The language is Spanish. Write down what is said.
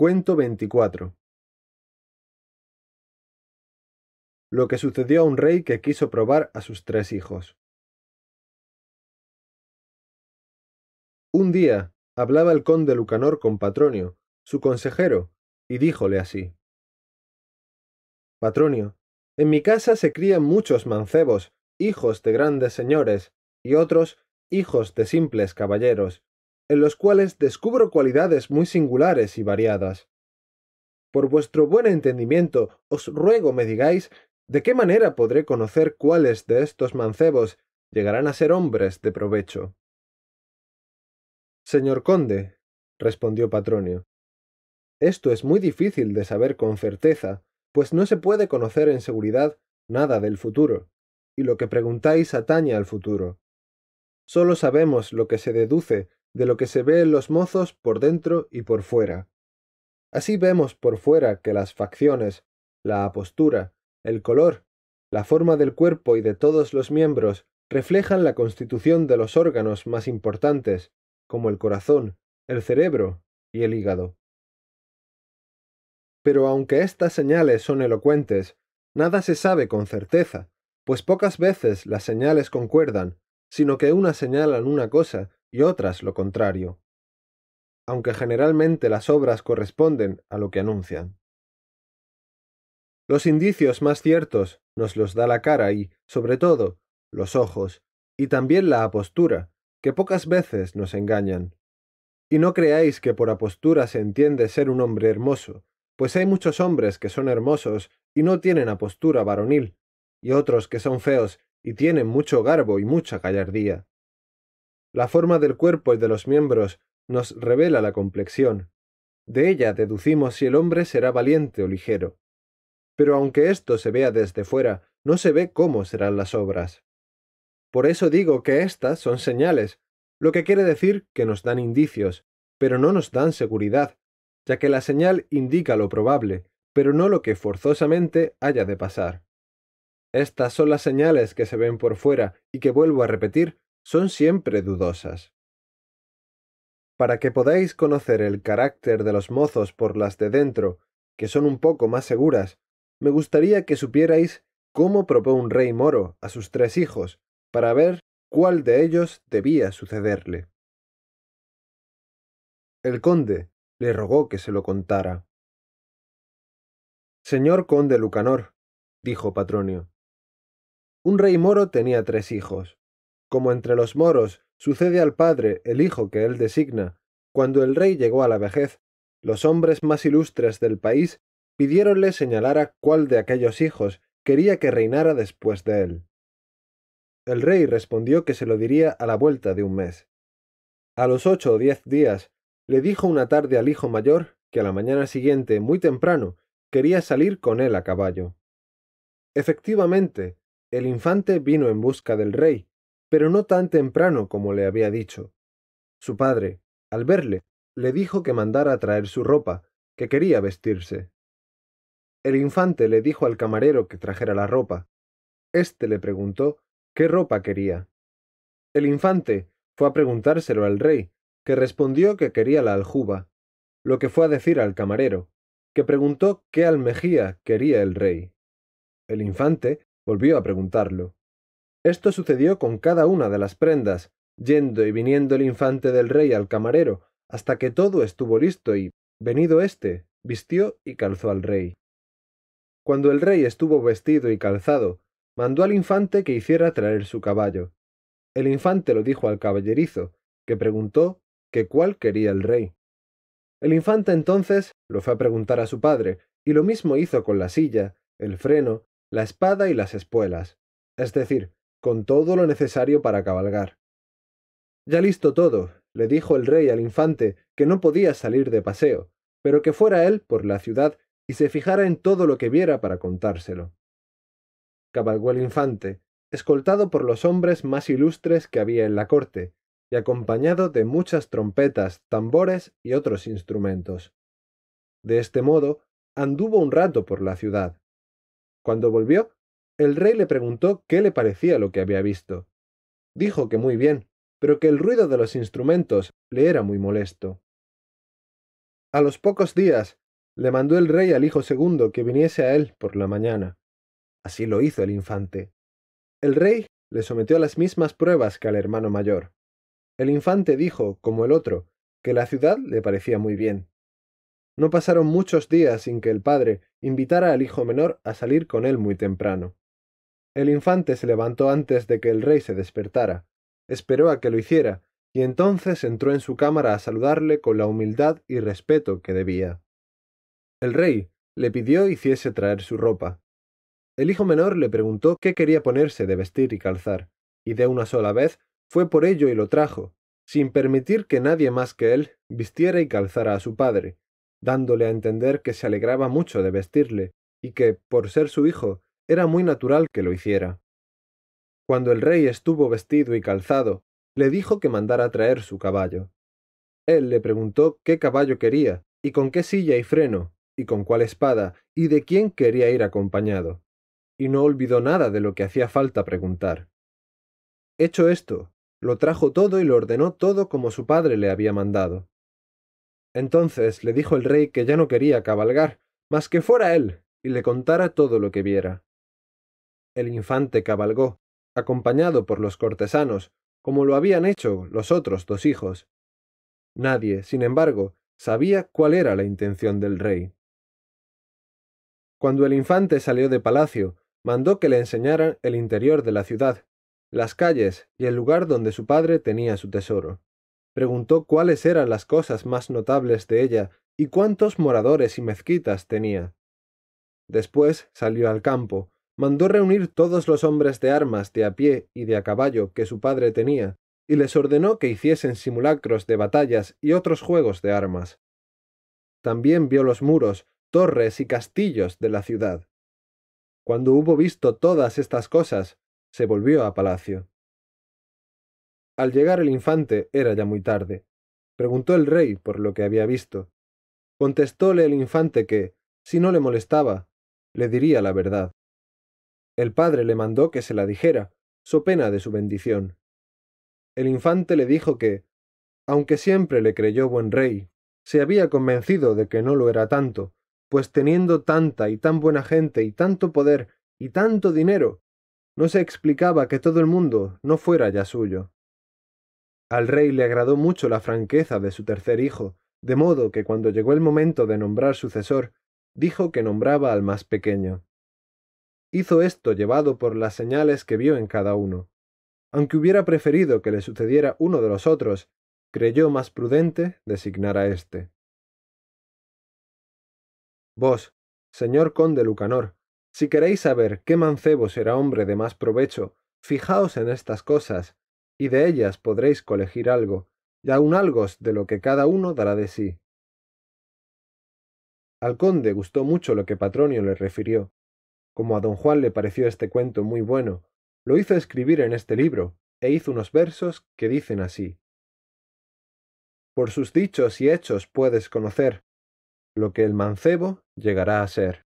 Cuento 24 Lo que sucedió a un rey que quiso probar a sus tres hijos. Un día hablaba el conde Lucanor con Patronio, su consejero, y díjole así. Patronio, en mi casa se crían muchos mancebos, hijos de grandes señores, y otros, hijos de simples caballeros, en los cuales descubro cualidades muy singulares y variadas. Por vuestro buen entendimiento, os ruego me digáis de qué manera podré conocer cuáles de estos mancebos llegarán a ser hombres de provecho. Señor conde, respondió Patronio, esto es muy difícil de saber con certeza, pues no se puede conocer en seguridad nada del futuro, y lo que preguntáis atañe al futuro. Sólo sabemos lo que se deduce de lo que se ve en los mozos por dentro y por fuera. Así vemos por fuera que las facciones, la postura, el color, la forma del cuerpo y de todos los miembros reflejan la constitución de los órganos más importantes, como el corazón, el cerebro y el hígado. Pero aunque estas señales son elocuentes, nada se sabe con certeza, pues pocas veces las señales concuerdan, sino que una señalan una cosa y otras lo contrario, aunque generalmente las obras corresponden a lo que anuncian. Los indicios más ciertos nos los da la cara y, sobre todo, los ojos, y también la apostura, que pocas veces nos engañan. Y no creáis que por apostura se entiende ser un hombre hermoso, pues hay muchos hombres que son hermosos y no tienen apostura varonil, y otros que son feos y tienen mucho garbo y mucha gallardía. La forma del cuerpo y de los miembros nos revela la complexión. De ella deducimos si el hombre será valiente o ligero. Pero aunque esto se vea desde fuera, no se ve cómo serán las obras. Por eso digo que estas son señales, lo que quiere decir que nos dan indicios, pero no nos dan seguridad, ya que la señal indica lo probable, pero no lo que forzosamente haya de pasar. Estas son las señales que se ven por fuera y que vuelvo a repetir son siempre dudosas. Para que podáis conocer el carácter de los mozos por las de dentro, que son un poco más seguras, me gustaría que supierais cómo propó un rey moro a sus tres hijos, para ver cuál de ellos debía sucederle. El conde le rogó que se lo contara. Señor conde Lucanor, dijo Patronio, un rey moro tenía tres hijos como entre los moros sucede al padre el hijo que él designa, cuando el rey llegó a la vejez, los hombres más ilustres del país pidiéronle señalara cuál de aquellos hijos quería que reinara después de él. El rey respondió que se lo diría a la vuelta de un mes. A los ocho o diez días, le dijo una tarde al hijo mayor que a la mañana siguiente, muy temprano, quería salir con él a caballo. Efectivamente, el infante vino en busca del rey, pero no tan temprano como le había dicho. Su padre, al verle, le dijo que mandara traer su ropa, que quería vestirse. El infante le dijo al camarero que trajera la ropa. Este le preguntó qué ropa quería. El infante fue a preguntárselo al rey, que respondió que quería la aljuba, lo que fue a decir al camarero, que preguntó qué almejía quería el rey. El infante volvió a preguntarlo. Esto sucedió con cada una de las prendas, yendo y viniendo el infante del rey al camarero, hasta que todo estuvo listo y, venido éste, vistió y calzó al rey. Cuando el rey estuvo vestido y calzado, mandó al infante que hiciera traer su caballo. El infante lo dijo al caballerizo, que preguntó que cuál quería el rey. El infante entonces lo fue a preguntar a su padre, y lo mismo hizo con la silla, el freno, la espada y las espuelas. Es decir, con todo lo necesario para cabalgar. Ya listo todo, le dijo el rey al infante que no podía salir de paseo, pero que fuera él por la ciudad y se fijara en todo lo que viera para contárselo. Cabalgó el infante, escoltado por los hombres más ilustres que había en la corte, y acompañado de muchas trompetas, tambores y otros instrumentos. De este modo, anduvo un rato por la ciudad. Cuando volvió, el rey le preguntó qué le parecía lo que había visto. Dijo que muy bien, pero que el ruido de los instrumentos le era muy molesto. A los pocos días le mandó el rey al hijo segundo que viniese a él por la mañana. Así lo hizo el infante. El rey le sometió a las mismas pruebas que al hermano mayor. El infante dijo, como el otro, que la ciudad le parecía muy bien. No pasaron muchos días sin que el padre invitara al hijo menor a salir con él muy temprano. El infante se levantó antes de que el rey se despertara, esperó a que lo hiciera, y entonces entró en su cámara a saludarle con la humildad y respeto que debía. El rey le pidió hiciese traer su ropa. El hijo menor le preguntó qué quería ponerse de vestir y calzar, y de una sola vez fue por ello y lo trajo, sin permitir que nadie más que él vistiera y calzara a su padre, dándole a entender que se alegraba mucho de vestirle, y que, por ser su hijo, era muy natural que lo hiciera. Cuando el rey estuvo vestido y calzado, le dijo que mandara traer su caballo. Él le preguntó qué caballo quería, y con qué silla y freno, y con cuál espada, y de quién quería ir acompañado. Y no olvidó nada de lo que hacía falta preguntar. Hecho esto, lo trajo todo y lo ordenó todo como su padre le había mandado. Entonces le dijo el rey que ya no quería cabalgar, mas que fuera él, y le contara todo lo que viera el infante cabalgó, acompañado por los cortesanos, como lo habían hecho los otros dos hijos. Nadie, sin embargo, sabía cuál era la intención del rey. Cuando el infante salió de palacio, mandó que le enseñaran el interior de la ciudad, las calles y el lugar donde su padre tenía su tesoro. Preguntó cuáles eran las cosas más notables de ella y cuántos moradores y mezquitas tenía. Después salió al campo, mandó reunir todos los hombres de armas de a pie y de a caballo que su padre tenía, y les ordenó que hiciesen simulacros de batallas y otros juegos de armas. También vio los muros, torres y castillos de la ciudad. Cuando hubo visto todas estas cosas, se volvió a palacio. Al llegar el infante era ya muy tarde. Preguntó el rey por lo que había visto. Contestóle el infante que, si no le molestaba, le diría la verdad. El padre le mandó que se la dijera, so pena de su bendición. El infante le dijo que, aunque siempre le creyó buen rey, se había convencido de que no lo era tanto, pues teniendo tanta y tan buena gente y tanto poder y tanto dinero, no se explicaba que todo el mundo no fuera ya suyo. Al rey le agradó mucho la franqueza de su tercer hijo, de modo que cuando llegó el momento de nombrar sucesor, dijo que nombraba al más pequeño. Hizo esto llevado por las señales que vio en cada uno. Aunque hubiera preferido que le sucediera uno de los otros, creyó más prudente designar a éste. Vos, señor conde Lucanor, si queréis saber qué mancebo será hombre de más provecho, fijaos en estas cosas, y de ellas podréis colegir algo, y aun algo de lo que cada uno dará de sí. Al conde gustó mucho lo que Patronio le refirió, como a don Juan le pareció este cuento muy bueno, lo hizo escribir en este libro, e hizo unos versos que dicen así. Por sus dichos y hechos puedes conocer lo que el mancebo llegará a ser.